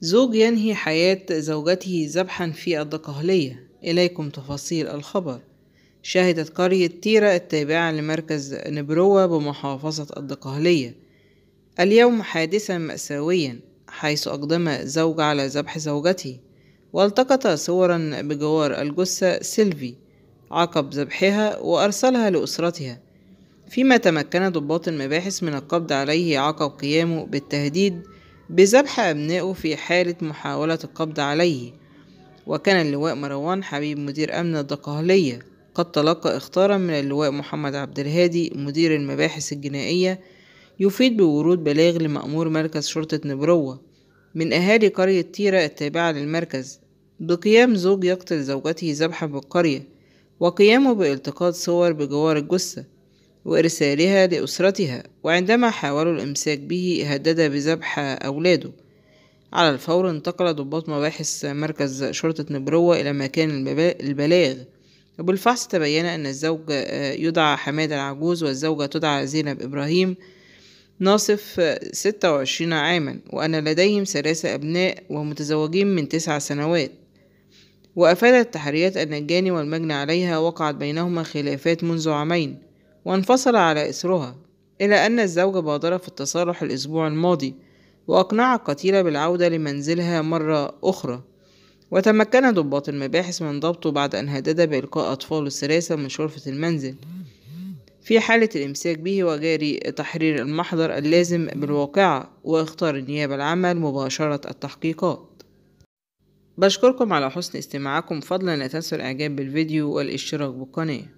زوج ينهي حياة زوجته ذبحا في الدقهلية إليكم تفاصيل الخبر شهدت قرية تيرة التابعة لمركز نبروة بمحافظة الدقهلية اليوم حادثا مأساويا حيث أقدم زوج على ذبح زوجته والتقط صورا بجوار الجثة سيلفي عقب ذبحها وأرسلها لأسرتها فيما تمكن ضباط المباحث من القبض عليه عقب قيامه بالتهديد بذبح أبنائه في حالة محاولة القبض عليه وكان اللواء مروان حبيب مدير أمن الدقهلية قد تلقى اختارا من اللواء محمد عبد الهادي مدير المباحث الجنائية يفيد بورود بلاغ لمأمور مركز شرطة نبروة من أهالي قرية تيرة التابعة للمركز بقيام زوج يقتل زوجته ذبحا بالقرية وقيامه بالتقاط صور بجوار الجثة وإرسالها لأسرتها وعندما حاولوا الإمساك به هدد بذبح أولاده على الفور انتقل ضباط مباحث مركز شرطة نبروة إلى مكان البلاغ وبالفحص تبين أن الزوج آه، يدعى حماد العجوز والزوجة تدعى زينب إبراهيم ناصف آه، ستة وعشرين عاما وأن لديهم ثلاثة أبناء ومتزوجين من تسع سنوات وأفادت التحريات أن الجاني والمجني عليها وقعت بينهما خلافات منذ عامين وانفصل على إسرها إلى أن الزوجة بادر في التصالح الأسبوع الماضي وأقنع القتيلة بالعودة لمنزلها مرة أخرى وتمكن ضباط المباحث من ضبطه بعد أن هدد بإلقاء أطفال السلاسة من شرفة المنزل في حالة الإمساك به وجاري تحرير المحضر اللازم بالواقعة واختار النيابة العامة مباشرة التحقيقات بشكركم على حسن استماعكم فضلا لا تنسوا الإعجاب بالفيديو والاشتراك بالقناة